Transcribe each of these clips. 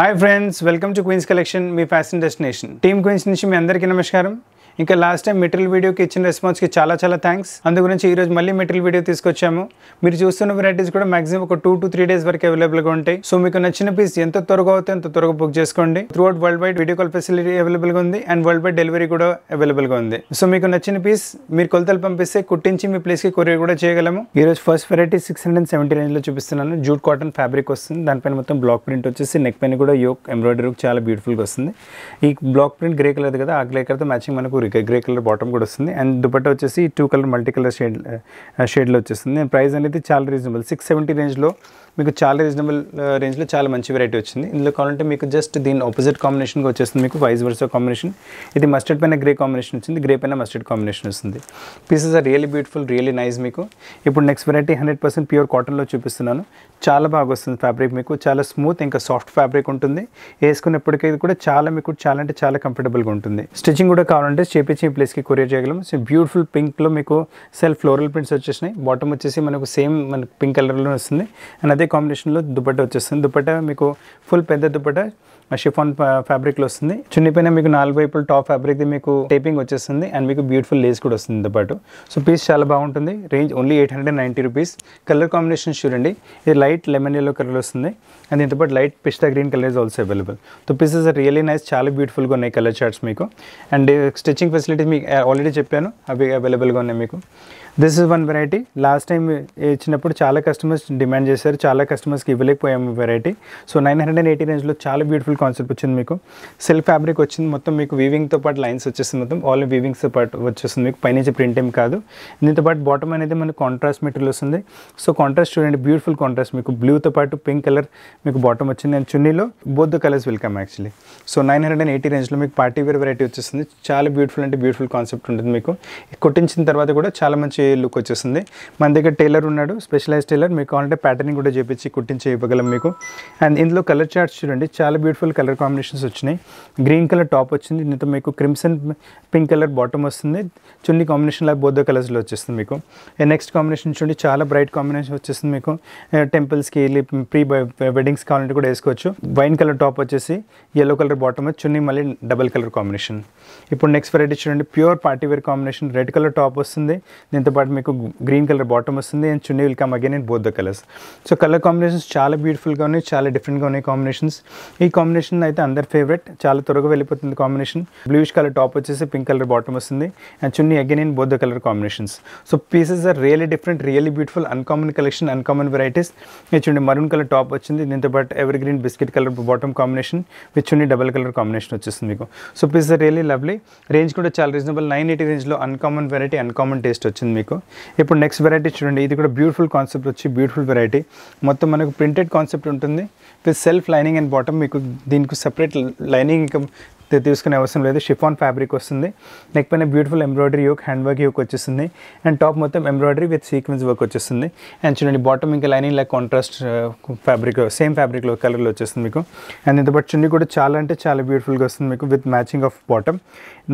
hi friends welcome to Queens Collection మీ fashion destination team Queens నుంచి మీ అందరికీ నమస్కారం ఇంకా లాస్ట్ టైం మెటీరియల్ వీడియోకి ఇచ్చిన రెస్పాన్స్కి చాలా చాలా థ్యాంక్స్ అందు గురించి ఈరోజు మళ్ళీ మెటీరియల్ వీడియో తీసుకొచ్చాము మీరు చూస్తున్న వెరైటీస్ కూడా మాక్సిమం ఒక టూ టు త్రీ డేస్ వరకు అవైలబుల్గా ఉంటాయి సో మీకు నచ్చిన పీస్ ఎంత త్వరగా అవుతే అంత త్వరగా బుక్ చేసుకోండి throughout world wide video call facility అవైలబుల్గా ఉంది అండ్ వరల్డ్ వైడ్ డెలివరీ కూడా అవైలబుల్గా ఉంది సో మీకు నచ్చిన పీస్ మీరు కొలతలు పంపిస్తే కుట్టించి మీ ప్లేస్కి కొరియర్ కూడా చేయగలము ఈరోజు first variety six hundred and seventy రేంజ్లో చూపిస్తున్నాను జూట్ కాటన్ ఫ్యాబ్రిక్ వస్తుంది దానిపైన మొత్తం బ్లాక్ ప్రింట్ వచ్చేసి నెక్ పైన కూడా యోక్ ఎంబ్రాయిడరీ చాలా బ్యూటిఫుల్గా వస్తుంది ఈ బ్లాక్ ప్రింట్ గ్రే కలర్ కదా ఆ గ్రే కలర్తో మ్యాచింగ్ మనకు మనకి గ్రే కలర్ బాటమ్ కూడా వస్తుంది అండ్ దుపట్టా వచ్చేసి two colour multi colour shade షేడ్లో వచ్చేస్తుంది అండ్ ప్రైస్ అనేది చాలా రీజనబుల్ సిక్స్ సెవెంటీ రేంజ్లో మీకు చాలా రీజనబుల్ రేంజ్లో uh, చాలా మంచి వెరైటీ వచ్చింది ఇందులో కావాలంటే మీకు జస్ట్ దీని ఆపోజిట్ కాంబినేషన్గా వచ్చేస్తుంది మీకు వైజ్ వర్స్ కాంబినేషన్ ఇది మస్టర్డ్ పైన గ్రే కాంబినేషన్ వచ్చింది గ్రే పైన మస్టర్డ్ కాంబినేషన్ వస్తుంది pieces are really beautiful really nice మీకు ఇప్పుడు next variety hundred percent pure కాటన్లో చూపిస్తున్నాను చాలా బాగా వస్తుంది ఫ్యాబ్రిక్ మీకు చాలా స్మూత్ ఇంకా సాఫ్ట్ ఫ్యాబ్రిక్ ఉంటుంది వేసుకున్నప్పటికీ కూడా చాలా మీకు చాలా అంటే చాలా కంఫర్టబుల్గా ఉంటుంది స్టిచ్చింగ్ కూడా కావాలంటే చేపించి ఈ ప్లేస్కి కొరియర్ చేయగలం సో బ్యూటిఫుల్ పింక్లో మీకు సెల్ఫ్ ఫ్లోరల్ ప్రింట్స్ వచ్చేసినాయి బాటమ్ వచ్చేసి మనకు సేమ్ మనకు పింక్ కలర్లో వస్తుంది అండ్ అదే కాంబినేషన్లో దుపట్ట వచ్చేస్తుంది దుపట్ట మీకు ఫుల్ పెద్ద దుపట్ట షిఫాన్ ఫ్యాబ్రిక్లో వస్తుంది చున్నీ పైన మీకు నాలుగు వైపుల టాప్ ఫ్యాబ్రిక్ మీకు టేపింగ్ వచ్చేస్తుంది అండ్ మీకు బ్యూటిఫుల్ లేస్ కూడా వస్తుంది పాటు సో పీస్ చాలా బాగుంటుంది range only eight hundred ninety rupees colour combination చూడండి ఇది లైట్ లెమన్ ఎల్లో కలర్ వస్తుంది అండ్ దీంతో పాటు light pista green colour is also available so pieces are really nice చాలా బ్యూటిఫుల్గా ఉన్నాయి కలర్ చార్ట్స్ మీకు అండ్ స్టిచ్చింగ్ ఫెసిలిటీ మీకు ఆల్రెడీ చెప్పాను అవి అవైలబుల్గా ఉన్నాయి మీకు this is one variety last time ఇచ్చినప్పుడు చాలా కస్టమర్స్ డిమాండ్ చేశారు చాలా కస్టమర్స్కి ఇవ్వలేకపోయాము variety so nine hundred and eighty రేంజ్లో చాలా బ్యూటిఫుల్ కాన్సెప్ట్ వచ్చింది మీకు సెల్ఫ్ ఫ్యాబ్రిక్ వచ్చింది మొత్తం మీకు వీవింగ్తో పాటు లైన్స్ వచ్చేస్తుంది మొత్తం ఆల్ వీవింగ్స్తో పాటు వచ్చేస్తుంది మీకు పైనుంచి ప్రింట్ ఏం కాదు దీంతో పాటు బాటమ్ అనేది మనకు కాంట్రాస్ట్ మెటీరియల్ వస్తుంది సో కాంట్రాస్ట్ చూడండి బ్యూటిఫుల్ కాంట్రాస్ట్ మీకు బ్లూతో పాటు పింక్ కలర్ మీకు బాటమ్ వచ్చింది అండ్ చున్నీలో both colours welcome actually so nine hundred and eighty రేంజ్లో మీకు పార్టీ వేర్ వెరైటీ వచ్చేస్తుంది చాలా బ్యూటిఫుల్ అంటే బ్యూటిఫుల్ కాన్సెప్ట్ ఉంటుంది మీకు కొట్టించిన తర్వాత కూడా చాలా మంచి లుక్ వచ్చేస్తుంది మన దగ్గర టైలర్ ఉన్నాడు స్పెషలైజ్ టైలర్ మీకు కావాలంటే ప్యాటర్నింగ్ కూడా చేపించి కుట్టించి ఇవ్వగలం మీకు అండ్ ఇందులో కలర్ చార్ట్స్ చూడండి చాలా బ్యూటిఫుల్ కలర్ కాంబినేషన్స్ వచ్చినాయి గ్రీన్ కలర్ టాప్ వచ్చింది దీనితో మీకు క్రిమ్సన్ పింక్ కలర్ బాటమ్ వస్తుంది చున్నీ కాంబినేషన్ లాగా బోధ కలర్స్లో వచ్చేస్తుంది మీకు నెక్స్ట్ కాంబినేషన్ చూడండి చాలా బ్రైట్ కాంబినేషన్ వచ్చేస్తుంది మీకు టెంపుల్స్కి వెళ్ళి ప్రీ వెడ్డింగ్స్ కావాలంటే కూడా వేసుకోవచ్చు వైన్ కలర్ టాప్ వచ్చేసి ఎల్లో కలర్ బాటమ్ చున్నీ మళ్ళీ డబల్ కలర్ కాంబినేషన్ ఇప్పుడు నెక్స్ట్ వెరైటీ చూడండి pure party wear combination red colour top వస్తుంది దీంతో పాటు మీకు గ్రీన్ కలర్ బాటమ్ వస్తుంది and chunni will come again and both the colours so colour combinations చాలా బ్యూటిఫుల్గా ఉన్నాయి చాలా డిఫరెంట్గా ఉన్నాయి కాంబినేషన్స్ ఈ కాంబినేషన్ అయితే అందరి ఫేవరెట్ చాలా త్వరగా వెళ్ళిపోతుంది కాంబినేషన్ బ్లూష్ కలర్ టాప్ వచ్చేసి పింక్ కలర్ బాటమ్ వస్తుంది and chunni again and both the colour combinations so pieces are really different really beautiful uncommon collection uncommon varieties ఈ చూడండి మరూన్ కలర్ టాప్ వచ్చింది దీంతో పాటు evergreen biscuit colour bottom combination with chunni double colour combination వచ్చేస్తుంది మీకు so pieces are really lovely range కూడా చాలా reasonable nine eighty రేంజ్లో అన్కామన్ వెరైటీ అన్కామన్ టేస్ట్ వచ్చింది మీకు ఇప్పుడు నెక్స్ట్ వెరైటీ చూడండి ఇది కూడా బ్యూటిఫుల్ కాన్సెప్ట్ వచ్చి బ్యూటిఫుల్ వెరైటీ మొత్తం మనకు ప్రింటెడ్ కాన్సెప్ట్ ఉంటుంది with self lining and bottom మీకు దీనికి సపరేట్ లైనింగ్ ఇంకా తీసుకునే అవసరం లేదు షిఫాన్ ఫ్యాబ్రిక్ వస్తుంది నెక్ పైన beautiful embroidery yoke hand work yoke వచ్చేసింది అండ్ టాప్ మొత్తం ఎంబ్రాయిడరీ విత్ సీక్వెన్స్ వర్క్ వచ్చేసింది అండ్ చూడండి బాటమ్ ఇంకా lining like contrast fabric same ఫ్యాబ్రిక్లో కలర్లో వచ్చేస్తుంది మీకు అండ్ ఇంతపాటు చున్నీ కూడా చాలా అంటే చాలా బ్యూటిఫుల్గా వస్తుంది మీకు with matching of bottom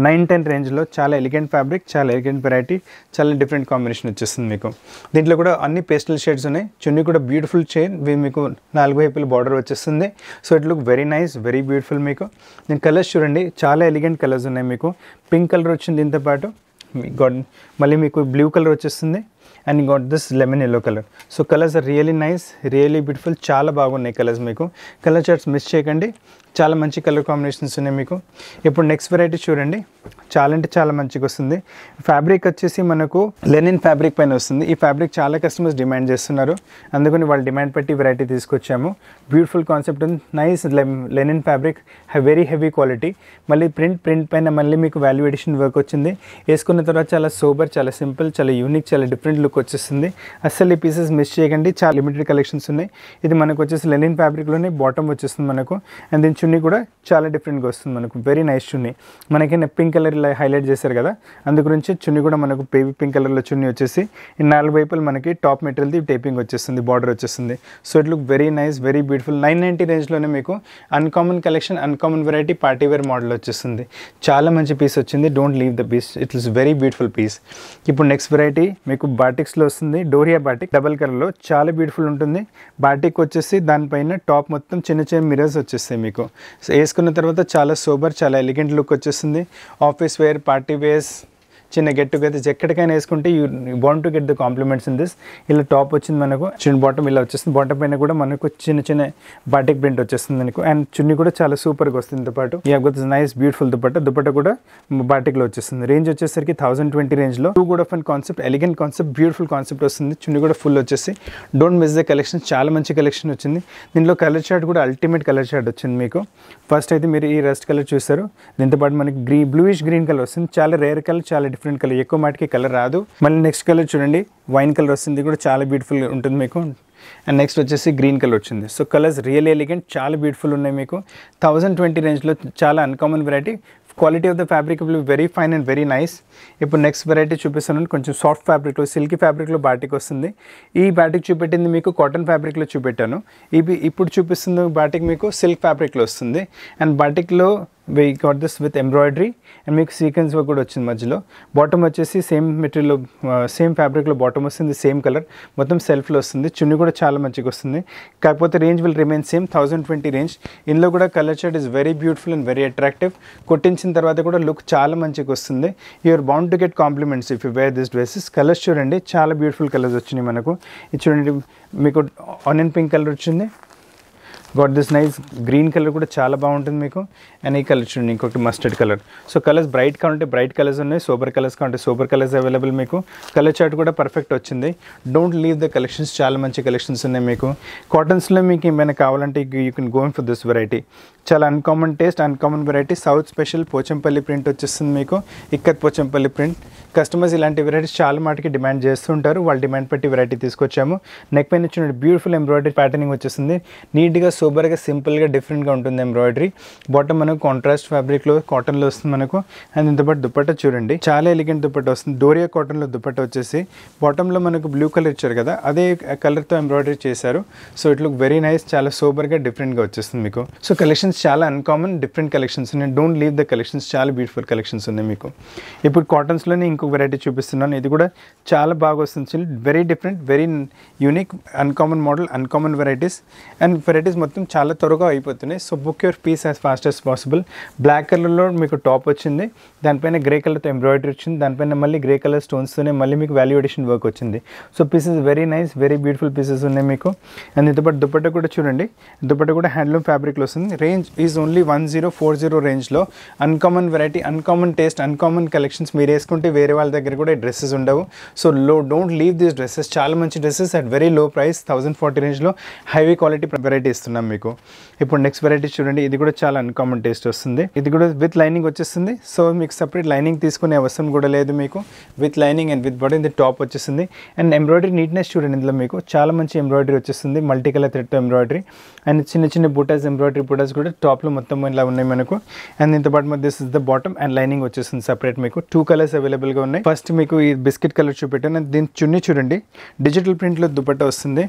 nine ten రేంజ్లో చాలా ఎలిగెంట్ ఫ్యాబ్రిక్ చాలా ఎలిగెంట్ వెరైటీ చాలా డిఫరెంట్ కాంబినేషన్ వచ్చేస్తుంది మీకు దీంట్లో కూడా అన్ని పేస్టల్ షేడ్స్ ఉన్నాయి చున్నీ కూడా బ్యూటిఫుల్ చైన్ మీకు నాలుగు వైపుల బార్డర్ వచ్చేస్తుంది so it look very nice very beautiful మీకు నేను కలర్స్ చూడండి చాలా ఎలిగెంట్ కలర్స్ ఉన్నాయి మీకు పింక్ కలర్ వచ్చింది దీంతో పాటు మళ్ళీ మీకు బ్లూ కలర్ వచ్చేస్తుంది and got this lemon yellow colour so colours really nice really beautiful చాలా బాగున్నాయి కలర్స్ మీకు కలర్ చార్ట్స్ మిస్ చేయకండి చాలా మంచి కలర్ కాంబినేషన్స్ ఉన్నాయి మీకు ఇప్పుడు నెక్స్ట్ వెరైటీ చూడండి చాలా అంటే చాలా మంచిగా వస్తుంది ఫ్యాబ్రిక్ వచ్చేసి మనకు లెనిన్ ఫ్యాబ్రిక్ పైన వస్తుంది ఈ ఫ్యాబ్రిక్ చాలా కస్టమర్స్ డిమాండ్ చేస్తున్నారు అందుకని వాళ్ళు డిమాండ్ పెట్టి వెరైటీ తీసుకొచ్చాము బ్యూటిఫుల్ కాన్సెప్ట్ ఉంది nice linen fabric very heavy quality మళ్ళీ ప్రింట్ ప్రింట్ పైన మళ్ళీ మీకు వాల్యూ ఎడిషన్ వర్క్ వచ్చింది వేసుకున్న తర్వాత చాలా సూపర్ చాలా సింపుల్ చాలా యూనిక్ చాలా డిఫరెంట్ లుక్ వచ్చేస్తుంది అస్సలు ఈ పీసెస్ మిస్ చేయకండి చాలా లిమిటెడ్ కలెక్షన్స్ ఉన్నాయి ఇది మనకు వచ్చేసి లెనిన్ ఫ్యాబ్రిక్లోనే బాటమ్ వచ్చేస్తుంది మనకు అండ్ దీని చున్నీ కూడా చాలా డిఫరెంట్గా వస్తుంది మనకు వెరీ నైస్ చున్నీ మనకైనా పింక్ కలర్ ఇలా హైలైట్ చేశారు కదా అందు గురించి చున్నీ కూడా మనకు బేబీ పింక్ కలర్లో చున్నీ వచ్చేసి నాలుగు వైపులు మనకి టాప్ మెటీరియల్ది టేపింగ్ వచ్చేస్తుంది బార్డర్ వచ్చేస్తుంది so it look very nice very beautiful nine ninety రేంజ్లోనే మీకు uncommon collection uncommon variety party wear model వచ్చేస్తుంది చాలా మంచి పీస్ వచ్చింది don't leave the piece it is very beautiful piece ఇప్పుడు నెక్స్ట్ వెరైటీ మీకు బాటిక్స్లో వస్తుంది డోరియా బాటిక్ డబల్ కలర్లో చాలా బ్యూటిఫుల్ ఉంటుంది బాటిక్ వచ్చేసి దానిపైన టాప్ మొత్తం చిన్న చిన్న మిరర్స్ వచ్చేస్తాయి మీకు వేసుకున్న తర్వాత చాలా సోబర్ చాలా ఎలిగెంట్ లుక్ వచ్చేస్తుంది ఆఫీస్ వేర్ పార్టీ వేర్స్ చిన్న గెట్ టుగెదర్స్ ఎక్కడికైనా వేసుకుంటే you bound to get the compliments in this ఇలా టాప్ వచ్చింది మనకు చిన్న బాటమ్ ఇలా వచ్చేస్తుంది బాటమ్ పైన కూడా మనకు చిన్న చిన్న బాటిక్ ప్రింట్ వచ్చేస్తుంది మనకు అండ్ చున్నీ కూడా చాలా సూపర్గా వస్తుంది పాటు ఈ have nice beautiful dupatta dupatta కూడా బాటిక్లో వచ్చేస్తుంది రేంజ్ వచ్చేసరికి థౌసండ్ ట్వంటీ రేంజ్లో too good of and concept elegant concept beautiful concept వస్తుంది చున్నీ కూడా ఫుల్ వచ్చేసి డోంట్ మిస్ ద కలెక్షన్ చాలా మంచి కలెక్షన్ వచ్చింది దీనిలో కలర్ షార్ట్ కూడా అల్టిమేట్ కలర్ షార్ట్ వచ్చింది మీకు ఫస్ట్ అయితే మీరు ఈ రెస్ట్ కలర్ చూస్తారు దీంతోపాటు మనకి గ్రీ బ్లూయిష్ గ్రీన్ కలర్ వస్తుంది చాలా రేర్ కలర్ చాలా డిఫరెంట్ కలర్ ఎక్కువ మాటికి కలర్ రాదు మళ్ళీ నెక్స్ట్ కలర్ చూడండి వైన్ కలర్ వస్తుంది కూడా చాలా బ్యూటిఫుల్ ఉంటుంది మీకు అండ్ నెక్స్ట్ వచ్చేసి గ్రీన్ కలర్ వచ్చింది సో కలర్స్ రియల్ ఎలిగెంట్ చాలా బ్యూటిఫుల్ ఉన్నాయి మీకు థౌజండ్ ట్వంటీ రేంజ్లో చాలా uncommon variety quality of the fabric will very fine and very nice ఇప్పుడు నెక్స్ట్ వెరైటీ చూపిస్తాను కొంచెం సాఫ్ట్ ఫ్యాబ్రిక్లో సిల్కీ ఫ్యాబ్రిక్లో బాటిక్ వస్తుంది ఈ బాటిక్ చూపెట్టింది మీకు కాటన్ ఫ్యాబ్రిక్లో చూపెట్టాను ఇవి ఇప్పుడు చూపిస్తుంది బాటిక్ మీకు సిల్క్ ఫ్యాబ్రిక్లో వస్తుంది అండ్ బాటిక్లో we got this with embroidery and మీకు సీక్వెన్స్ వర్క్ కూడా వచ్చింది మధ్యలో బాటమ్ వచ్చేసి సేమ్ మెటీరియల్ సేమ్ ఫ్యాబ్రిక్లో బాటమ్ వస్తుంది సేమ్ కలర్ మొత్తం సెల్ఫ్లో వస్తుంది చున్నీ కూడా చాలా మంచిగా వస్తుంది కాకపోతే range will remain same thousand twenty range ఇందులో కూడా colour shirt is very beautiful and very attractive కొట్టించిన తర్వాత కూడా లుక్ చాలా మంచిగా వస్తుంది you are bound to get compliments if you wear this dresses colours చూడండి చాలా బ్యూటిఫుల్ కలర్స్ వచ్చినాయి మనకు ఇది చూడండి మీకు ఆనియన్ పింక్ కలర్ వచ్చింది got this nice green colour కూడా చాలా బాగుంటుంది మీకు అండ్ ఈ కలర్ చూడండి ఇంకొకటి mustard colour so colours bright కావాలంటే బ్రైట్ కలర్స్ ఉన్నాయి సూపర్ కలర్స్ కావాలంటే సూపర్ కలర్స్ అవైలబుల్ మీకు కలర్ చార్ట్ కూడా పర్ఫెక్ట్ వచ్చింది డోంట్ లీవ్ ద కలెక్షన్స్ చాలా మంచి కలెక్షన్స్ ఉన్నాయి మీకు కాటన్స్లో మీకు ఏమైనా కావాలంటే you can going for this variety చాలా uncommon taste uncommon variety south special Pochampally print వచ్చేస్తుంది మీకు ఇక్కత్ పోచంపల్లి ప్రింట్ కస్టమర్స్ ఇలాంటి వెరైటీస్ చాలా మటుకి డిమాండ్ చేస్తుంటారు వాళ్ళు డిమాండ్ పెట్టి వెరైటీ తీసుకొచ్చాము నెక్ పైన వచ్చిన బ్యూటిఫుల్ ఎంబ్రాయిడరీ ప్యాటర్నింగ్ వచ్చేసింది నీట్గా సూపర్గా సింపుల్గా డిఫరెంట్గా ఉంటుంది ఎంబ్రాయిడరీ బాటమ్ మనకు కాంట్రాస్ట్ ఫ్యాబ్రిక్లో కాటన్లో వస్తుంది మనకు అండ్ ఇంతపాటు దుప్పట్ట చూడండి చాలా ఎలిగెంట్ దుప్పట్ట వస్తుంది డోరియా కాటన్లో దుప్పట్ట వచ్చేసి బాటంలో మనకు బ్లూ కలర్ ఇచ్చారు కదా అదే కలర్తో ఎంబ్రాయిడరీ చేశారు so it look very nice చాలా సూపర్గా డిఫరెంట్గా వచ్చేస్తుంది మీకు సో కలెక్షన్స్ చాలా అన్కామన్ డిఫరెంట్ కలెక్షన్స్ ఉన్నాయి డోంట్ లీవ్ ద కలెక్షన్స్ చాలా బ్యూటిఫుల్ కలెక్షన్స్ ఉన్నాయి మీకు ఇప్పుడు కాటన్స్లోనే ఇంకో ఇంకొక వెరైటీ చూపిస్తున్నాను ఇది కూడా చాలా బాగా వస్తుంది very different very unique uncommon model uncommon varieties and varieties మొత్తం చాలా త్వరగా అయిపోతున్నాయి so book your piece as fast as possible black కలర్లో మీకు టాప్ వచ్చింది దానిపైన గ్రే కలర్తో ఎంబ్రాయిడరీ వచ్చింది దానిపైన మళ్ళీ గ్రే కలర్ స్టోన్స్తోనే మళ్ళీ మీకు వాల్యుడేషన్ వర్క్ వచ్చింది so pieces very nice very beautiful pieces ఉన్నాయి మీకు అండ్ ఇంతపాటు దుప్పట్ట కూడా చూడండి దుప్పట్ట కూడా హ్యాండ్లూమ్ ఫ్యాబ్రిక్లో వస్తుంది range is only one zero four zero రేంజ్లో uncommon variety uncommon taste uncommon collections మీరు వేసుకుంటే వేరే వేరే వాళ్ళ దగ్గర కూడా డ్రెస్సెస్ ఉండవు సో లో డోంట్ లీవ్ దీస్ డ్రెస్సెస్ చాలా మంచి dresses at very low price thousand forty రేంజ్లో హైవీ క్వాలిటీ వెరైటీ ఇస్తున్నాం మీకు ఇప్పుడు నెక్స్ట్ వెరైటీ చూడండి ఇది కూడా చాలా అన్కామన్ టేస్ట్ వస్తుంది ఇది కూడా విత్ లైనింగ్ వచ్చేస్తుంది సో మీకు సపరేట్ లైనింగ్ తీసుకునే అవసరం కూడా లేదు మీకు with lining and with body ఇది టాప్ వచ్చేసింది అండ్ ఎంబ్రాయిడరీ నీట్నెస్ చూడండి ఇందులో మీకు చాలా మంచి ఎంబ్రాయిడరీ వచ్చేస్తుంది మల్టీ కలర్ థ్రెడ్తో ఎంబ్రాయిడరీ అండ్ చిన్న చిన్న బూటాస్ ఎంబ్రాయిడరీ బూటాస్ కూడా టాప్లో మొత్తం ఇలా ఉన్నాయి మనకు అండ్ దీంతో పాటు this is the bottom and lining వచ్చేస్తుంది సపరేట్ మీకు టూ కలర్స్ అవైలబుల్గా ఉన్నాయి ఫస్ట్ మీకు ఈ బిస్కెట్ కలర్ చూపెట్టాను దీని చున్నీ చూడండి డిజిటల్ ప్రింట్లో దుప్పట్ట వస్తుంది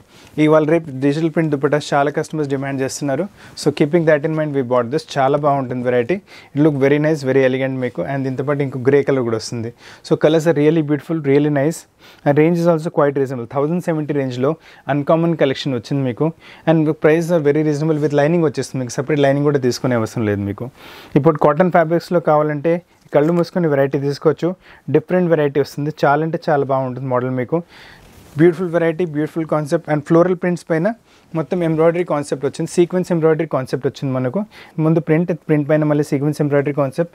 ఇవాళ రేపు డిజిటల్ ప్రింట్ దుప్పట్ట చాలా కస్టమర్స్ డిమాండ్ చేస్తున్నారు so keeping that in mind we bought this చాలా బాగుంటుంది variety it look very nice very elegant మీకు అండ్ దీంతో పాటు ఇంకో గ్రే కలర్ కూడా వస్తుంది so colours are really beautiful really nice and range is also quite reasonable thousand seventy రేంజ్లో uncommon collection వచ్చింది మీకు and price are very reasonable with lining వచ్చేస్తుంది మీకు సపరేట్ లైనింగ్ కూడా తీసుకునే అవసరం లేదు మీకు ఇప్పుడు కాటన్ ఫ్యాబ్రిక్స్లో కావాలంటే కళ్ళు మూసుకొని వెరైటీ తీసుకోవచ్చు డిఫరెంట్ వెరైటీ వస్తుంది చాలా అంటే చాలా బాగుంటుంది మోడల్ మీకు beautiful variety beautiful concept and floral prints పైన మొత్తం ఎంబ్రాయిడరీ కాన్సెప్ట్ వచ్చింది సీక్వెన్స్ ఎంబ్రాయిడరీ కాన్సెప్ట్ వచ్చింది మనకు ముందు ప్రింట్ ప్రింట్ పైన మళ్ళీ సీక్వెన్స్ ఎంబ్రాయిడరీ కాన్సెప్ట్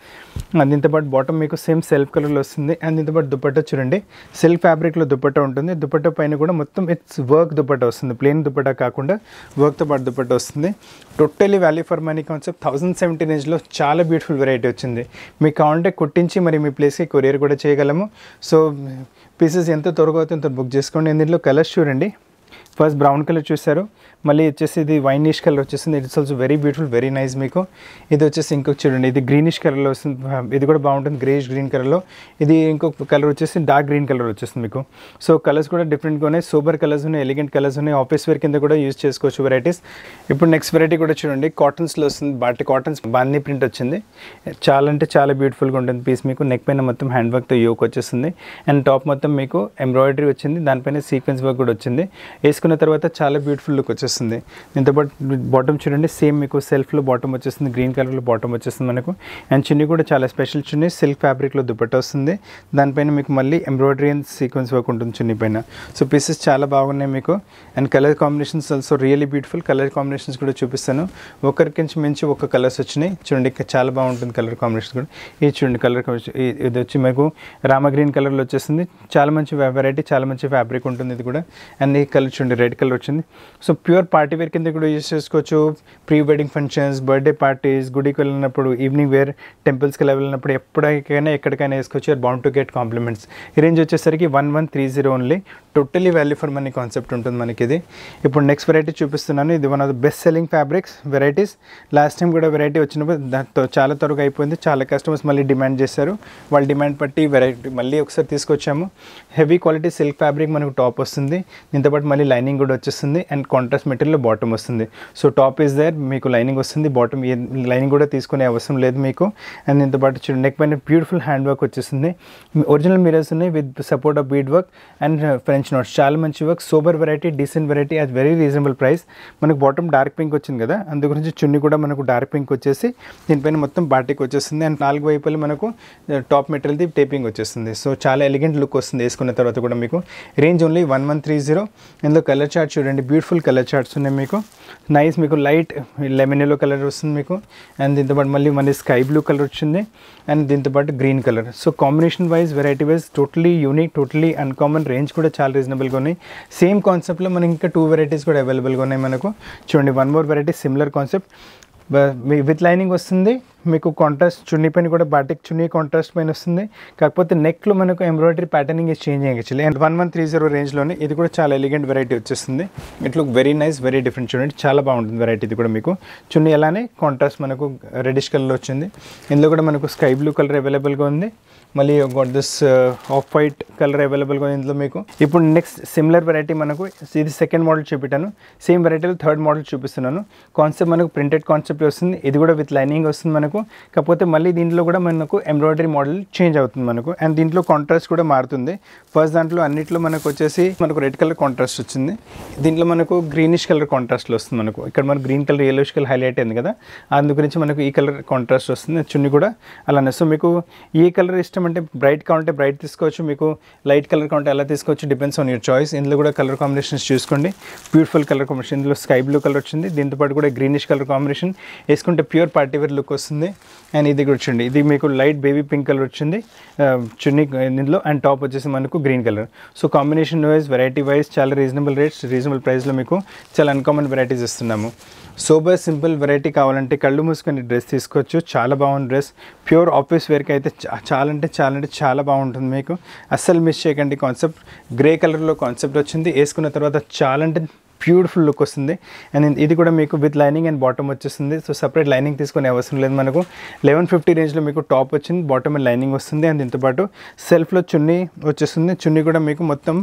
అండ్ ఇంతపాటు బాటమ్ మీకు సేమ్ సెల్ఫ్ కలర్లో వస్తుంది అండ్ ఇంతపాటు దుప్పట్ట చూడండి సెల్ఫ్ ఫ్యాబ్రిక్లో దుప్పట్ట ఉంటుంది దుప్పట్ట పైన కూడా మొత్తం ఇట్స్ వర్క్ దుపట్టా వస్తుంది ప్లెయిన్ దుపట్టా కాకుండా వర్క్తో పాటు దుప్పట్ట వస్తుంది totally value for money concept thousand seventy ఏజ్లో చాలా బ్యూటిఫుల్ వెరైటీ వచ్చింది మీకు కావాలంటే కుట్టించి మరి మీ ప్లేస్కి కొరియర్ కూడా చేయగలము సో పీసెస్ ఎంత త్వరగా అవుతుందో బుక్ చేసుకోండి దీంట్లో కలర్స్ చూడండి ఫస్ట్ బ్రౌన్ కలర్ చూసారు మళ్ళీ వచ్చేసి ఇది వైనిష్ కలర్ వచ్చేసింది it's also very beautiful very nice మీకు ఇది వచ్చేసి ఇంకొక చూడండి ఇది గ్రీనిష్ కలర్లో వస్తుంది ఇది కూడా బాగుంటుంది గ్రేష్ గ్రీన్ కలర్లో ఇది ఇంకొక కలర్ వచ్చేసి డార్క్ గ్రీన్ కలర్ వచ్చేస్తుంది మీకు సో కలర్స్ కూడా డిఫరెంట్గా ఉన్నాయి సూపర్ కలర్స్ ఉన్నాయి ఎలిగెంట్ కలర్స్ ఉన్నాయి ఆఫీస్ వేర్ కింద కూడా యూజ్ చేసుకోవచ్చు వెరైటీస్ ఇప్పుడు నెక్స్ట్ వెరైటీ కూడా చూడండి కాటన్స్లో వస్తుంది బాటి కాటన్స్ బాందీ ప్రింట్ వచ్చింది చాలా అంటే చాలా బ్యూటిఫుల్గా ఉంటుంది పీస్ మీకు నెక్ పైన మొత్తం హ్యాండ్ వర్క్తో యోక్ వచ్చేస్తుంది అండ్ టాప్ మొత్తం మీకు ఎంబ్రాయిడరీ వచ్చింది దానిపైన సీక్వెన్స్ వర్క్ కూడా వచ్చింది వేసుకున్న తర్వాత చాలా బ్యూటిఫుల్ లుక్ వచ్చేస్తుంది వచ్చేస్తుంది దీంతో పాటు బాటమ్ చూడండి సేమ్ మీకు సెల్ఫ్లో బాటమ్ వచ్చేస్తుంది గ్రీన్ కలర్లో బాటమ్ వచ్చేస్తుంది మనకు అండ్ చున్నీ కూడా చాలా స్పెషల్ చున్నీ సిల్క్ ఫ్యాబ్రిక్లో దుప్పట్టా వస్తుంది దానిపైన మీకు మళ్ళీ ఎంబ్రాయిడరీ అండ్ సీక్వెన్స్ వర్క్ ఉంటుంది చున్నీ పైన సో పీసెస్ చాలా బాగున్నాయి మీకు and colour combinations also really beautiful colour combinations కూడా చూపిస్తాను ఒకరికి మించి ఒక కలర్స్ వచ్చినాయి చూడండి చాలా బాగుంటుంది కలర్ కాంబినేషన్స్ కూడా ఇది చూడండి కలర్ ఇది వచ్చి మీకు రామ గ్రీన్ కలర్లో వచ్చేస్తుంది చాలా మంచి వెరైటీ చాలా మంచి ఫ్యాబ్రిక్ ఉంటుంది ఇది కూడా అండ్ ఈ కలర్ చూడండి రెడ్ కలర్ వచ్చింది so pure pure party wear కింద కూడా యూస్ చేసుకోవచ్చు pre wedding functions birthday parties గుడికి వెళ్ళినప్పుడు ఈవినింగ్ వేర్ టెంపుల్స్కి వెళ్ళినప్పుడు ఎప్పటికైనా ఎక్కడికైనా వేసుకోవచ్చు బౌండ్ టు గెట్ కాంప్లిమెంట్స్ ఈ రేంజ్ వచ్చేసరికి one one three zero only totally value for money concept ఉంటుంది మనకి ఇది ఇప్పుడు నెక్స్ట్ వెరైటీ చూపిస్తున్నాను ఇది one of the best selling fabrics varieties last time కూడా వెరైటీ వచ్చినప్పుడు దాంతో చాలా త్వరగా అయిపోయింది చాలా కస్టమర్స్ మళ్ళీ డిమాండ్ చేశారు వాళ్ళు డిమాండ్ పట్టి వెరైటీ మళ్ళీ ఒకసారి తీసుకొచ్చాము హెవీ క్వాలిటీ సిల్క్ ఫ్యాబ్రిక్ మనకు టాప్ వస్తుంది దీంతో పాటు మళ్ళీ లైనింగ్ కూడా వచ్చేస్తుంది అండ్ కాంట్రాస్ట్ మెటీరియల్ బాటమ్ వస్తుంది సో టాప్ ఈస్ దేర్ మీకు లైనింగ్ వస్తుంది బాటమ్ లైనింగ్ కూడా తీసుకునే అవసరం లేదు మీకు అండ్ దీంతో పాటు నెక్ పైన బ్యూటిఫుల్ హ్యాండ్ వర్క్ వచ్చేస్తుంది ఒరిజినల్ మిరర్స్ ఉన్నాయి with support of bead work and friend మంచి నోట్స్ చాలా మంచి work super variety decent variety at very reasonable price మనకు బాటమ్ డార్క్ పింక్ వచ్చింది కదా అందు గురించి చున్నీ కూడా మనకు డార్క్ పింక్ వచ్చేసి దీనిపైన మొత్తం బాటిక్ వచ్చేస్తుంది అండ్ నాలుగు వైపులు మనకు టాప్ మెటీరియల్ది టేపింగ్ వచ్చేస్తుంది సో చాలా ఎలిగెంట్ లుక్ వస్తుంది వేసుకున్న తర్వాత కూడా మీకు range only one one three zero ఇందులో కలర్ చార్ట్ చూడండి బ్యూటిఫుల్ కలర్ చార్ట్స్ ఉన్నాయి మీకు నైస్ మీకు లైట్ లెమన్ ఎల్లో కలర్ వస్తుంది మీకు అండ్ దీంతోపాటు మళ్ళీ మళ్ళీ స్కై బ్లూ కలర్ వచ్చింది అండ్ దీంతోపాటు green colour so combination wise variety wise totally unique totally uncommon range కూడా చాలా చాలా రీజనబుల్గా ఉన్నాయి సేమ్ కాన్సెప్ట్లో మనకి ఇంకా టూ వెరైటీస్ కూడా అవైలబుల్గా ఉన్నాయి మనకు చూడండి one more variety similar concept with lining వస్తుంది మీకు కాంట్రాస్ట్ చున్నీ పైన కూడా బాటిక్ చున్నీ కాంట్రాస్ట్ పైన వస్తుంది కాకపోతే నెక్లో మనకు ఎంబ్రాయిడరీ ప్యాటర్నింగ్ చేంజ్ చేయగచ్చు and one one three zero రేంజ్లోనే ఇది కూడా చాలా ఎలిగెంట్ వెరైటీ వచ్చేస్తుంది it look very nice very different చూడండి చాలా బాగుంటుంది వెరైటీ ఇది కూడా మీకు చున్నీ అలానే కాంట్రాస్ట్ మనకు రెడిష్ కలర్లో వచ్చింది ఇందులో కూడా మనకు స్కై బ్లూ కలర్ అవైలబుల్గా ఉంది మళ్ళీ got this off white colour అవైలబుల్గా ఇందులో మీకు ఇప్పుడు నెక్స్ట్ సిమిలర్ వెరైటీ మనకు ఇది సెకండ్ మోడల్ చూపెట్టాను సేమ్ వెరైటీలో థర్డ్ మోడల్ చూపిస్తున్నాను కాన్సెప్ట్ మనకు ప్రింటెడ్ కాన్సెప్ట్ వస్తుంది ఇది కూడా విత్ లైనింగ్ వస్తుంది మనకు కాకపోతే మళ్ళీ దీంట్లో కూడా మనకు ఎంబ్రాయిడరీ మోడల్ చేంజ్ అవుతుంది మనకు అండ్ దీంట్లో కాంట్రాస్ట్ కూడా మారుతుంది ఫస్ట్ దాంట్లో అన్నింటిలో మనకు వచ్చేసి మనకు రెడ్ కలర్ కాంట్రాస్ట్ వచ్చింది దీంట్లో మనకు గ్రీనిష్ కలర్ కాంట్రాస్ట్లో వస్తుంది మనకు ఇక్కడ మనకు green colour yellowish colour highlight అయింది కదా అందు గురించి మనకు ఈ కలర్ కాంట్రాస్ట్ వస్తుంది చున్ని కూడా అలానే సో మీకు ఏ కలర్ ఇష్టం ఇష్టం అంటే బ్రైట్ కావాలంటే బ్రైట్ తీసుకోవచ్చు మీకు లైట్ కలర్ కావాలంటే ఎలా తీసుకోవచ్చు డిపెండ్స్ ఆన్ యూర్ చాయిస్ ఇందులో కూడా కలర్ కాంబినేషన్స్ చూసుకోండి బ్యూటిఫుల్ కలర్ కాంబినేషన్ ఇందులో స్కై బ్లూ కలర్ వచ్చింది దీంతోపాటు కూడా గ్రీనిష్ కలర్ కాంబినేషన్ వేసుకుంటే ప్యూర్ పార్టీ వేర్ లుక్ వస్తుంది అండ్ ఇది కూడా వచ్చింది ఇది మీకు లైట్ బేబీ పింక్ కలర్ వచ్చింది చున్నీ ఇందులో అండ్ టాప్ వచ్చేసి మనకు green colour so combination wise variety wise చాలా రీజనబుల్ రేట్స్ రీజనబుల్ ప్రైస్లో మీకు చాలా అన్కామన్ వెరైటీస్ ఇస్తున్నాము సోబర్ సింపుల్ వెరైటీ కావాలంటే కళ్ళు మూసుకొని డ్రెస్ తీసుకోవచ్చు చాలా బాగుంది డ్రెస్ ప్యూర్ ఆఫీస్ వేర్కి అయితే చాలా అంటే చాలా అంటే చాలా బాగుంటుంది మీకు అస్సలు మిస్ చేయకండి కాన్సెప్ట్ గ్రే కలర్లో కాన్సెప్ట్ వచ్చింది వేసుకున్న తర్వాత చాలా అంటే బ్యూటిఫుల్ లుక్ వస్తుంది అండ్ ఇది కూడా మీకు విత్ లైనింగ్ అండ్ బాటమ్ వచ్చేస్తుంది సో సపరేట్ లైనింగ్ తీసుకునే అవసరం లేదు మనకు లెవెన్ ఫిఫ్టీ రేంజ్లో మీకు టాప్ వచ్చింది బాటమ్ అండ్ లైనింగ్ వస్తుంది అండ్ దీంతోపాటు సెల్ఫ్లో చున్నీ వచ్చేస్తుంది చున్నీ కూడా మీకు మొత్తం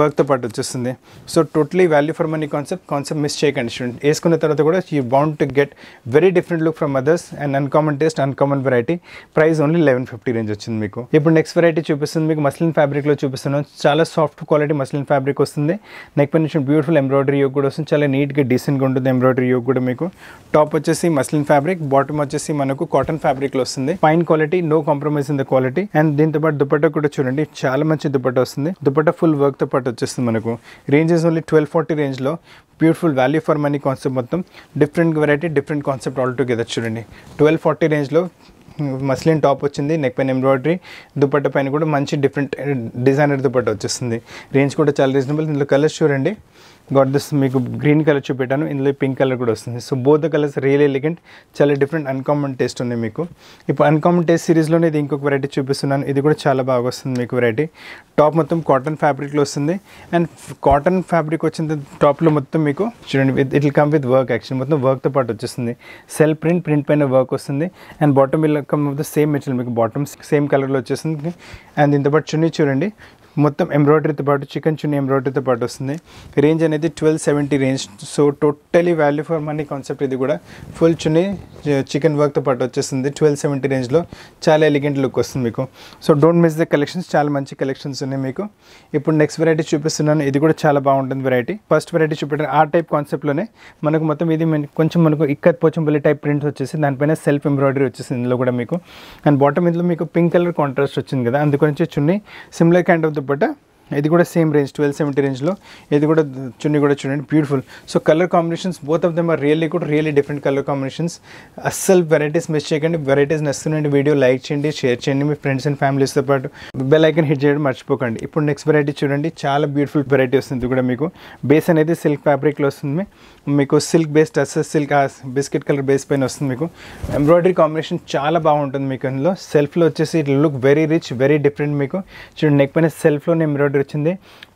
వర్క్తో పాటు వచ్చేస్తుంది so totally value for money concept concept miss చేయకండి స్టూడెంట్ వేసుకున్న తర్వాత కూడా you bound to get very different look from others and uncommon taste uncommon variety price only eleven fifty range వచ్చింది మీకు ఇప్పుడు నెక్స్ట్ వెరైటీ చూపిస్తుంది మీకు మస్లిన్ ఫ్యాబ్రిక్లో చూపిస్తున్నాం చాలా సాఫ్ట్ క్వాలిటీ మస్లిన్ ఫ్యాబ్రిక్ వస్తుంది neck portion beautiful embroidery embroidery yoke కూడా వస్తుంది చాలా నీట్గా డీసెంట్గా ఉంటుంది ఎంబ్రాయిడరీ యూక్ కూడా మీకు టాప్ వచ్చేసి మస్లిన్ ఫ్యాబ్రిక్ బాటమ్ వచ్చేసి మనకు కాటన్ ఫ్యాబ్రిక్లో వస్తుంది fine quality no compromise in the quality and దీంతో పాటు దుపట్టా కూడా చూడండి చాలా మంచి దుపట్టా వస్తుంది దుపట్టా ఫుల్ వర్క్తో పాటు వచ్చేస్తుంది మనకు రేంజెస్ ఓన్లీ ట్వెల్వ్ ఫార్టీ రేంజ్లో beautiful value for money concept మొత్తం different variety different concept all together చూడండి ట్వెల్వ్ ఫార్టీ రేంజ్లో మస్లిన్ టాప్ వచ్చింది నెక్ పైన ఎంబ్రాయిడరీ దుపట్ట పైన కూడా మంచి డిఫరెంట్ డిజైనర్ దుపట్ట వచ్చేస్తుంది రేంజ్ కూడా చాలా రీజనబుల్ ఇందులో కలర్స్ చూడండి గాట్ దిస్ మీకు గ్రీన్ కలర్ చూపెట్టాను ఇందులో పింక్ కలర్ కూడా వస్తుంది so both colours real elegant చాలా డిఫరెంట్ అన్కామన్ టేస్ట్ ఉంది మీకు ఇప్పుడు అన్కామన్ టేస్ట్ సిరీస్లోనే ఇది ఇంకొక వెరైటీ చూపిస్తున్నాను ఇది కూడా చాలా బాగా వస్తుంది మీకు వెరైటీ టాప్ మొత్తం కాటన్ ఫ్యాబ్రిక్లో వస్తుంది అండ్ కాటన్ ఫ్యాబ్రిక్ వచ్చిన టాప్లో మొత్తం మీకు చూడండి with it come with work actual మొత్తం వర్క్తో పాటు వచ్చేస్తుంది సెల్ ప్రింట్ ప్రింట్ పైన వర్క్ వస్తుంది అండ్ బాటమ్ ఇలా కమ్ సేమ్ మెటీరియల్ మీకు బాటమ్ సేమ్ కలర్లో వచ్చేస్తుంది అండ్ దీంతోపాటు చున్నీ చూడండి మొత్తం ఎంబ్రాయిడరీతో పాటు చికెన్ చున్నీ ఎంబ్రాయిడరీతో పాటు వస్తుంది రేంజ్ అనేది twelve seventy range so totally value for money concept ఇది కూడా ఫుల్ చున్నీ చికెన్ వర్క్తో పాటు వచ్చేస్తుంది ట్వెల్వ్ సెవెంటీ రేంజ్లో చాలా ఎలిగెంట్ లుక్ వస్తుంది మీకు so don't miss the collections చాలా మంచి కలెక్షన్స్ ఉన్నాయి మీకు ఇప్పుడు నెక్స్ట్ వెరైటీ చూపిస్తున్నాను ఇది కూడా చాలా బాగుంటుంది వెరైటీ ఫస్ట్ వెరైటీ చూపించిన ఆ టైప్ కాన్సెప్ట్లోనే మనకు మొత్తం ఇది కొంచెం మనకు ఇక్కత్ పోచంపల్లి టైప్ ప్రింట్స్ వచ్చేసి దానిపైన సెల్ఫ్ ఎంబ్రాయిడరీ వచ్చేసింది ఇందులో కూడా మీకు అండ్ బాటమ్ ఇందులో మీకు పింక్ కలర్ కాంట్రాస్ట్ వచ్చింది కదా అందుకొని చున్నీ సిమిలర్ క్యాండ్ ఆఫ్ சம்பந்தப்பட்ட ఇది కూడా సేమ్ రేంజ్ ట్వెల్వ్ సెవెంటీ రేంజ్లో ఇది కూడా చున్నీ కూడా చూడండి beautiful so colour combinations both of them are really కూడా రియల్లీ డిఫరెంట్ కలర్ కాంబినేషన్స్ అస్సలు వెరైటీస్ మిస్ చేయకండి వెరైటీస్ నచ్చుతుండే వీడియో లైక్ చేయండి షేర్ చేయండి మీ ఫ్రెండ్స్ అండ్ ఫ్యామిలీస్తో పాటు బెల్ ఐకన్ హిట్ చేయడం మర్చిపోకండి ఇప్పుడు నెక్స్ట్ వెరైటీ చూడండి చాలా బ్యూటిఫుల్ వెరైటీ వస్తుంది కూడా మీకు బేస్ అనేది సిల్క్ ఫ్యాబ్రిక్లో వస్తుంది మీకు సిల్క్ బేస్ టస్సెస్ సిల్క్ బిస్కెట్ కలర్ బేస్ పైన వస్తుంది మీకు ఎంబ్రాయిడరీ కాంబినేషన్ చాలా బాగుంటుంది మీకు అందులో సెల్ఫ్లో వచ్చేసి it look very rich very different మీకు చూడండి నెక్ పైన సెల్ఫ్లోనే ఎంబ్రాయిడరీ దగ్గర వచ్చింది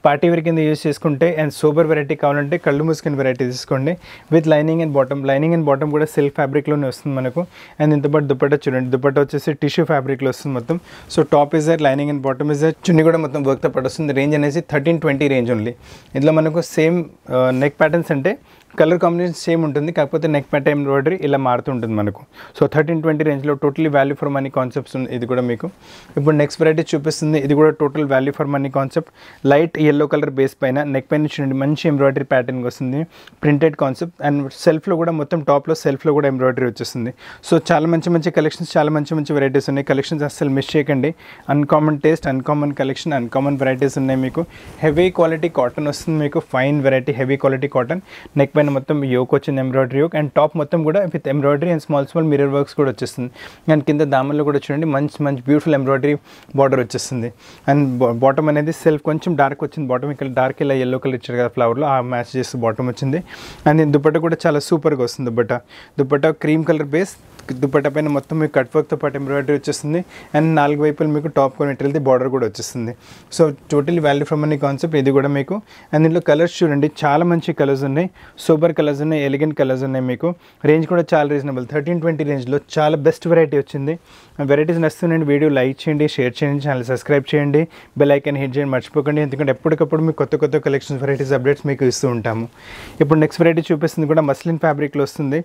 పార్టీ వేర్ కింద యూజ్ చేసుకుంటే అండ్ సూపర్ వెరైటీ కావాలంటే కళ్ళు మూసుకుని వెరైటీ తీసుకోండి with lining and bottom lining and bottom కూడా సిల్క్ ఫ్యాబ్రిక్లోనే వస్తుంది మనకు అండ్ ఇంతపాటు దుప్పట చూడండి దుప్పట వచ్చేసి టిష్యూ ఫ్యాబ్రిక్లో వస్తుంది మొత్తం సో టాప్ ఇజర్ లైనింగ్ అండ్ బాటమ్ ఇజర్ చున్ని కూడా మొత్తం వర్క్తో వస్తుంది రేంజ్ అనేసి థర్టీన్ ట్వంటీ రేంజ్ ఓన్లీ ఇందులో మనకు సేమ్ నెక్ ప్యాటర్న్స్ అంటే కలర్ కాంబినేషన్ సేమ్ ఉంటుంది కాకపోతే నెక్ పెట్ట ఎంబ్రాయిడరీ ఇలా మారుతుంటుంది మనకు సో థర్టీన్ ట్వంటీ రేంజ్లో totally value for money concepts ఉంది ఇది కూడా మీకు ఇప్పుడు నెక్స్ట్ వెరైటీ చూపిస్తుంది ఇది కూడా total value for money concept light yellow colour base పైన నెక్ నుంచి చూడండి మంచి ఎంబ్రాయిడరీ ప్యాటర్న్ వస్తుంది ప్రింటెడ్ కాన్సెప్ట్ అండ్ సెల్ఫ్లో కూడా మొత్తం టాప్లో సెల్ఫ్లో కూడా ఎంబ్రాయిడరీ వచ్చేస్తుంది సో చాలా మంచి మంచి కలెక్షన్స్ చాలా మంచి మంచి వెరైటీస్ ఉన్నాయి కలెక్షన్స్ అస్సలు మిస్ చేయకండి uncommon taste uncommon collection uncommon varieties ఉన్నాయి మీకు హెవీ క్వాలిటీ కాటన్ వస్తుంది మీకు fine variety heavy quality cotton neck పైన మొత్తం యోక్ వచ్చింది ఎంబ్రాయిడరీ యోక్ అండ్ టాప్ మొత్తం కూడా with embroidery and small small mirror works కూడా వచ్చేస్తుంది అండ్ కింద దామల్లో కూడా చూడండి మంచి మంచి బ్యూటిఫుల్ ఎంబ్రాయిడరీ బార్డర్ వచ్చేస్తుంది అండ్ బాటమ్ అనేది సెల్ఫ్ కొంచెం డార్క్ వచ్చింది బాటమ్ ఇక్కడ డార్క్ ఇలా ఎల్లో కలర్ ఇచ్చారు కదా ఫ్లవర్లో ఆ మ్యాచ్ చేస్తే బాటమ్ వచ్చింది అండ్ దుప్పట్ట కూడా చాలా సూపర్గా వస్తుంది dupatta dupatta cream colour base dupatta పైన మొత్తం మీకు కట్ వర్క్తో పాటు ఎంబ్రాయిడరీ వచ్చేస్తుంది అండ్ నాలుగు వైపులు మీకు టాప్ కొని వెళ్తే బార్డర్ కూడా వచ్చేస్తుంది సో టోటల్ వాల్యూ ఫ్రమ్ అనే కాన్సెప్ట్ ఇది కూడా మీకు అండ్ దీంట్లో కలర్స్ చూడండి చాలా మంచి కలర్స్ ఉన్నాయి సూపర్ కలర్స్ ఉన్నాయి ఎలిగెంట్ కలర్స్ ఉన్నాయి మీకు రేంజ్ కూడా చాలా రీజనబుల్ థర్టీన్ ట్వంటీ రేంజ్లో చాలా బెస్ట్ వెరైటీ వచ్చింది వెరైటీస్ నచ్చుతున్నాయండి వీడియో లైక్ చేయండి షేర్ చేయండి ఛానల్ సబ్స్క్రైబ్ చేయండి బెల్ ఐకాన్ హిట్ చేయండి మర్చిపోకండి ఎందుకంటే ఎప్పటికప్పుడు మీకు కొత్త కొత్త కలెక్షన్స్ వెరైటీస్ అప్డేట్స్ మీకు ఇస్తూ ఉంటాము ఇప్పుడు నెక్స్ట్ వెరైటీ చూపిస్తుంది కూడా మస్లిన్ ఫ్యాబ్రిక్లో వస్తుంది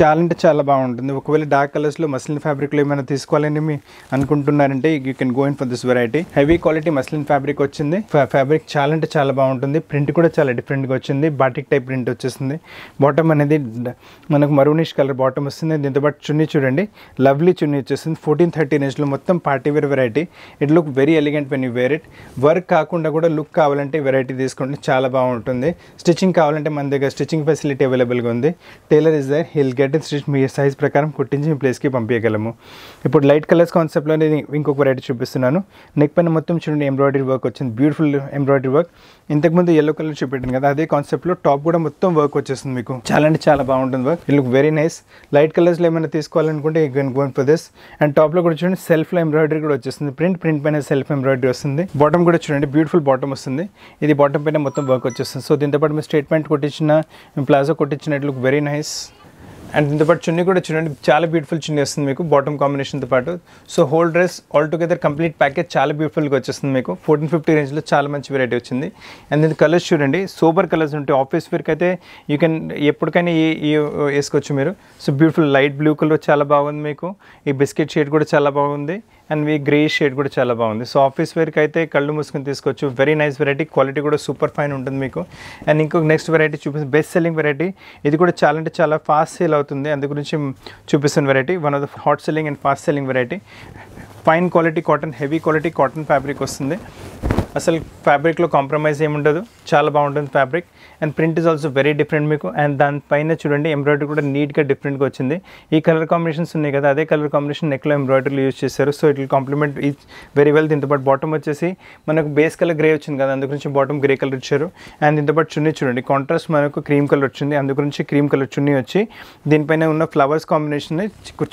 చాలా అంటే చాలా బాగుంటుంది ఒకవేళ డార్క్ కలర్స్లో మస్లిన్ ఫ్యాబ్రిక్లో ఏమైనా తీసుకోవాలని మీ అనుకుంటున్నారంటే you can go in for this variety heavy quality muslin fabric వచ్చింది ఫ్యాబ్రిక్ చాలా అంటే చాలా బాగుంటుంది ప్రింట్ కూడా చాలా డిఫరెంట్గా వచ్చింది బాటిక్ టైప్ ప్రింట్ వచ్చేసింది బాటమ్ అనేది మనకు మరూనిష్ కలర్ బాటమ్ వస్తుంది దీంతోపాటు చున్నీ చూడండి లవ్లీ చున్నీ వచ్చేసింది ఫోర్టీన్ థర్టీన్ ఇంచ్లో మొత్తం party wear variety it look very elegant when you wear it work కాకుండా కూడా లుక్ కావాలంటే వెరైటీ తీసుకుంటే చాలా బాగుంటుంది స్టిచ్చింగ్ కావాలంటే మన దగ్గర స్టిచ్చింగ్ ఫెసిలిటీ అవైలబుల్గా ఉంది టైలర్ ఇస్ దర్ హిల్ గెట్ గెట్ స్టిచ్ మీ సైజ్ ప్రకారం కుట్టించి మీ ప్లేస్కి పంపించగలము ఇప్పుడు లైట్ కలర్స్ కాన్సెప్ట్లో నేను ఇంకొక వెరైటీ చూపిస్తున్నాను నెక్ పైన మొత్తం చూడండి ఎంబ్రాయిడరీ వర్క్ వచ్చింది బ్యూటిఫుల్ ఎంబ్రాయిడరీ వర్క్ ఇంతకుముందు ఎల్లో కలర్ చూపెట్టాను కదా అదే కాన్సెప్ట్లో టాప్ కూడా మొత్తం వర్క్ వచ్చేస్తుంది మీకు చాలా అంటే చాలా బాగుంటుంది work it look very nice light కలర్స్లో ఏమైనా తీసుకోవాలనుకుంటే can go for this and టాప్లో కూడా చూడండి సెల్ఫ్లో ఎంబ్రాయిడరీ కూడా వచ్చేస్తుంది ప్రింట్ ప్రింట్ పైన సెల్ఫ్ ఎంబ్రాయిడరీ వస్తుంది బాటమ్ కూడా చూడండి బ్యూటిఫుల్ బాటమ్ వస్తుంది ఇది బాటమ్ పైన మొత్తం వర్క్ వచ్చేస్తుంది సో దీంతోపాటు మీరు స్టేట్మెంట్ కొట్టించిన ప్లాజో కొట్టించిన it look very nice and దీంతోపాటు చున్నీ కూడా చూడండి చాలా బ్యూటిఫుల్ చున్నీ వస్తుంది మీకు బాటమ్ కాంబినేషన్తో పాటు so whole dress all together complete package చాలా బ్యూటిఫుల్గా వచ్చేస్తుంది మీకు ఫోర్టీన్ ఫిఫ్టీ రేంజ్లో చాలా మంచి వెరైటీ వచ్చింది అండ్ దీని కలర్స్ చూడండి సూపర్ కలర్స్ ఉంటాయి ఆఫీస్ వేర్కి అయితే యూ కెన్ ఎప్పటికైనా వేసుకోవచ్చు మీరు so beautiful light blue colour చాలా బాగుంది మీకు ఈ బిస్కెట్ షేడ్ కూడా చాలా బాగుంది అండ్ మీ గ్రే షేడ్ కూడా చాలా బాగుంది సో ఆఫీస్ వేర్కి అయితే కళ్ళు మూసుకుని తీసుకోవచ్చు వెరీ నైస్ వెరైటీ క్వాలిటీ కూడా సూపర్ ఫైన్ ఉంటుంది మీకు అండ్ ఇంకొక నెక్స్ట్ వెరైటీ చూపిస్తుంది బెస్ట్ సెల్లింగ్ వెరైటీ ఇది కూడా చాలా అంటే చాలా ఫాస్ట్ సేల్ అవుతుంది అందు గురించి చూపిస్తున్న variety one of the hot selling and fast selling variety fine quality cotton heavy quality cotton fabric వస్తుంది అసలు ఫ్యాబ్రిక్లో కాంప్రమైజ్ ఏముండదు చాలా బాగుంటుంది fabric and print is also very different మీకు అండ్ దానిపైన చూడండి ఎంబ్రాయిడరీ కూడా నీట్గా డిఫరెంట్గా వచ్చింది ఈ కలర్ కాంబినేషన్స్ ఉన్నాయి కదా అదే కలర్ కాంబినేషన్ నెక్లో ఎంబ్రాయిడరీలు యూజ్ చేశారు so it will complement each very well దీంతో పాటు బాటమ్ వచ్చేసి మనకు బేస్ కలర్ గ్రే వచ్చింది కదా అందుగురించి బాటమ్ గ్రే కలర్ ఇచ్చారు అండ్ దీంతో పాటు చున్నీ చూడండి కాంట్రాస్ట్ మనకు క్రీమ్ కలర్ వచ్చింది అందుగురించి క్రీమ్ కలర్ చున్నీ వచ్చి దీనిపైన ఉన్న ఫ్లవర్స్ కాంబినేషన్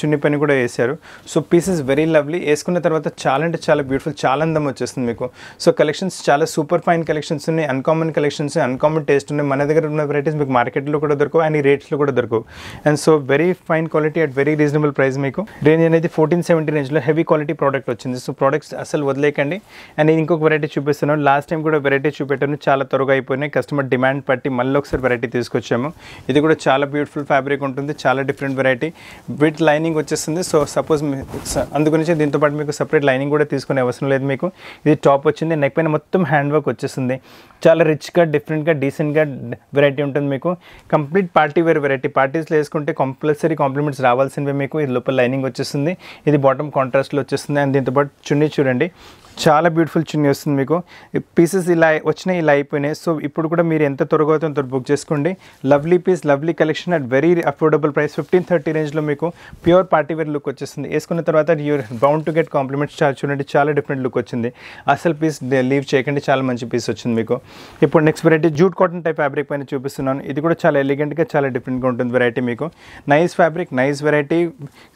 చున్నీ పైన కూడా వేశారు సో పీసెస్ వెరీ లవ్లీ వేసుకున్న తర్వాత చాలా అంటే చాలా బ్యూటిఫుల్ చాలా అందం వచ్చేస్తుంది మీకు సో కలెక్షన్స్ చాలా సూపర్ ఫైన్ కలెక్షన్స్ ఉన్నాయి అన్కామన్ కలెక్షన్స్ అన్కామన్ టేస్ట్ ఉన్నాయి మన దగ్గర ఉన్న వెరైటీస్ మీకు మార్కెట్లో కూడా దొరకవు అండ్ ఈ రేట్స్లో కూడా దొరకవు and so very fine quality at very reasonable price మీకు రేంజ్ అనేది ఫోర్టీన్ సెవెంటీ రేంజ్లో హెవీ క్వాలిటీ ప్రోడక్ట్ వచ్చింది సో ప్రోడక్ట్స్ అసలు వదిలేకండి అండ్ నేను ఇంకొక వెరైటీ చూపిస్తున్నాం లాస్ట్ టైం కూడా వెరైటీ చూపెట్టాను చాలా త్వరగా అయిపోయినాయి కస్టమర్ డిమాండ్ పట్టి మళ్ళీ ఒకసారి వెరైటీ తీసుకొచ్చాము ఇది కూడా చాలా బ్యూటిఫుల్ ఫ్యాబ్రిక్ ఉంటుంది చాలా డిఫరెంట్ వెరైటీ విత్ లైనింగ్ వచ్చేస్తుంది సో సపోజ్ అందుగురించి దీంతో పాటు మీకు సపరేట్ లైనింగ్ కూడా తీసుకునే అవసరం లేదు మీకు ఇది టాప్ వచ్చింది నెక్ పైన మొత్తం హ్యాండ్ వర్క్ వచ్చేస్తుంది చాలా రిచ్గా డిఫరెంట్గా డీసెంట్గా లైట్గా వెరైటీ ఉంటుంది మీకు కంప్లీట్ పార్టీ వేర్ వెరైటీ పార్టీస్లో వేసుకుంటే కంపల్సరీ కాంప్లిమెంట్స్ రావాల్సినవి మీకు ఇది లోపల లైనింగ్ వచ్చేస్తుంది ఇది బాటమ్ కాంట్రాస్ట్లో వచ్చేస్తుంది అండ్ దీంతోపాటు చున్నీ చూడండి చాలా బ్యూటిఫుల్ చున్నీ వస్తుంది మీకు పీసెస్ ఇలా వచ్చినాయి ఇలా అయిపోయినాయి సో ఇప్పుడు కూడా మీరు ఎంత త్వరగా అవుతుందో బుక్ చేసుకోండి lovely piece lovely collection at very affordable price fifteen thirty రేంజ్లో మీకు ప్యూర్ పార్టీ వేర్ లుక్ వచ్చేస్తుంది వేసుకున్న తర్వాత you're bound to get compliments చాలా చూడండి చాలా డిఫరెంట్ లుక్ వచ్చింది అసలు పీస్ లీవ్ చేయకండి చాలా మంచి పీస్ వచ్చింది మీకు ఇప్పుడు next variety jute cotton type fabric పైన చూపిస్తున్నాను ఇది కూడా చాలా ఎలిగెంట్గా చాలా డిఫరెంట్గా ఉంటుంది వెరైటీ మీకు nice fabric nice variety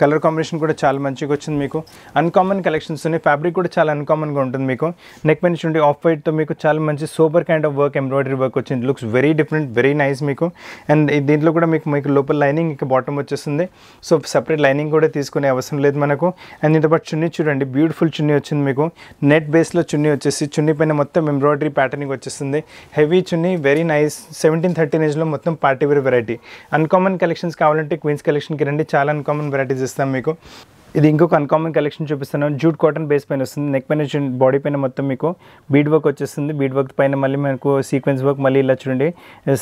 colour combination కూడా చాలా మంచిగా వచ్చింది మీకు అన్కామన్ కలెక్షన్స్ ఉన్నాయి ఫ్యాబ్రిక్ కూడా చాలా అన్కామన్ కామన్గా ఉంటుంది మీకు నెక్ పెయిన్ నుంచి ఆఫ్ వైట్తో మీకు చాలా మంచి super kind of work embroidery work వచ్చింది looks very different very nice మీకు అండ్ దీంట్లో కూడా మీకు మీకు లోపల లైనింగ్ ఇక బాటమ్ వచ్చేస్తుంది సో సపరేట్ లైనింగ్ కూడా తీసుకునే అవసరం లేదు మనకు అండ్ దీంతోపాటు చున్నీ చూడండి బ్యూటిఫుల్ చున్నీ వచ్చింది మీకు నెట్ బేస్లో చున్నీ వచ్చేసి చున్నీ పైన మొత్తం ఎంబ్రాయిడరీ ప్యాటర్నింగ్ వచ్చేస్తుంది heavy chunni very nice seventeen thirteen ఏజ్లో మొత్తం పార్టీవేర్ వెరైటీ అన్కామన్ కలెక్షన్స్ కావాలంటే క్వీన్స్ కలెక్షన్కి రండి చాలా అన్కామన్ వెరైటీస్ ఇస్తాం మీకు ఇది ఇంకొక అన్కామన్ కలెక్షన్ చూపిస్తున్నాను జూట్ కాటన్ బేస్ పైన వస్తుంది నెక్ పైన బాడీ పైన మొత్తం మీకు బీడ్ వర్క్ వచ్చేస్తుంది బీడ్ వర్క్ పైన మళ్ళీ మనకు సీక్వెన్స్ వర్క్ మళ్ళీ ఇలా చూడండి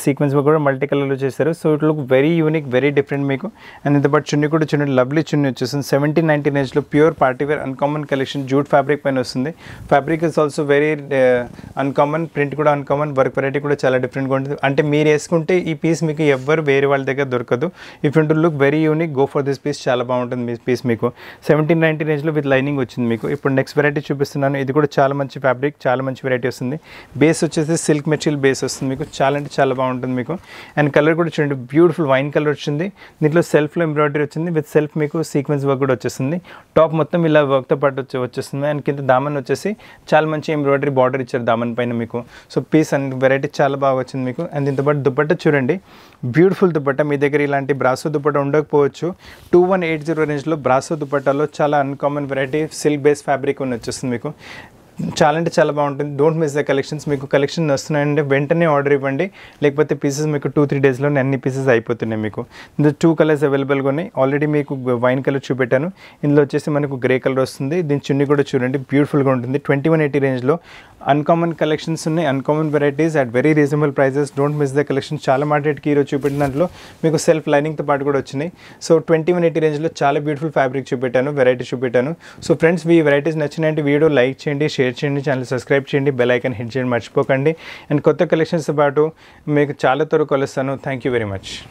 సీక్వెన్స్ uh, వర్క్ కూడా మల్టీ కలర్లో చేశారు so it look very unique very different మీకు అండ్ ఇంత చున్నీ కూడా చూడండి లవ్లీ చున్నీ వచ్చేస్తుంది సెవెంటీన్ నైన్టీన్ ఏజ్లో pure wear uncommon collection jute fabric పైన వస్తుంది fabric is also very uncommon print కూడా అన్కామన్ వర్క్ వెరైటీ కూడా చాలా డిఫరెంట్గా ఉంటుంది అంటే మీరు వేసుకుంటే ఈ పీస్ మీకు ఎవ్వరు వేరే వాళ్ళ దగ్గర దొరకదు if into look very unique go for this piece చాలా బాగుంటుంది మీ పీస్ మీకు సెవెంటీన్ నైంటీ రేంజ్లో విత్ లైనింగ్ వచ్చింది మీకు ఇప్పుడు నెక్స్ట్ వెరైటీ చూపిస్తున్నాను ఇది కూడా చాలా మంచి ఫ్యాబ్రిక్ చాలా మంచి వెరైటీ వస్తుంది బేస్ వచ్చేసి సిల్క్ మెటీరియల్ బేస్ వస్తుంది మీకు చాలా అంటే చాలా బాగుంటుంది మీకు అండ్ కలర్ కూడా చూడండి బ్యూటిఫుల్ వైన్ కలర్ వచ్చింది దీంట్లో సెల్ఫ్లో ఎంబ్రాయిడరీ వచ్చింది విత్ సెల్ఫ్ మీకు సీక్వెన్స్ వర్క్ కూడా వచ్చేస్తుంది టాప్ మొత్తం ఇలా వర్క్తో పాటు వచ్చి వచ్చేస్తుంది అండ్ కింద దామన్ వచ్చేసి చాలా మంచి ఎంబ్రాయిడరీ బార్డర్ ఇచ్చారు దామన్ పైన మీకు సో పీస్ అండ్ వెరైటీ చాలా బాగా వచ్చింది మీకు అండ్ దీంతో పాటు దుప్పట్ట చూడండి బ్యూటిఫుల్ దుప్పట్ట మీ దగ్గర ఇలాంటి బ్రాసో దుప్పట్ట ఉండకపోవచ్చు టూ వన్ ఎయిట్ జీరో రేంజ్లో బ్రాసో దుపట్టాలో చాలా uncommon variety silk base fabric ఉన్న వచ్చేస్తుంది మీకు చాలా అంటే చాలా బాగుంటుంది డోంట్ మిస్ ద కలెక్షన్స్ మీకు కలెక్షన్ వస్తున్నాయంటే వెంటనే ఆర్డర్ ఇవ్వండి లేకపోతే పీసెస్ మీకు టూ త్రీ డేస్లో అన్ని పీసెస్ అయిపోతున్నాయి మీకు ఇందులో టూ కలర్స్ అవైలబుల్గా ఉన్నాయి ఆల్రెడీ మీకు వైన్ కలర్ చూపెట్టాను ఇందులో వచ్చేసి మనకు గ్రే కలర్ వస్తుంది దీని చున్నీ కూడా చూడండి బ్యూటిఫుల్గా ఉంటుంది ట్వంటీ వన్ ఎయిటీ రేంజ్లో అన్కామన్ కలెక్షన్స్ ఉన్నాయి uncommon varieties at very reasonable prices don't miss the collections చాలా మార్కెట్కి ఈరోజు చూపెట్టిన దాంట్లో మీకు సెల్ఫ్ లైనింగ్తో పాటు కూడా వచ్చినాయి సో ట్వంటీ వన్ ఎయిటీ రేంజ్లో చాలా బ్యూటిఫుల్ ఫ్యాబ్రిక్ చూపెట్టాను వెరైటీ చూపెట్టాను సో ఫ్రెండ్స్ మీ వెరైటీస్ నచ్చినట్టు వీడియో లైక్ చేయండి షేర్ చేయండి ఛానల్ సబ్స్క్రైబ్ చేయండి బెల్ ఐకన్ హిట్ చేయండి మర్చిపోకండి అండ్ కొత్త కలెక్షన్స్తో పాటు మీకు చాలా త్వరగా కలుస్తాను థ్యాంక్ యూ వెరీ మచ్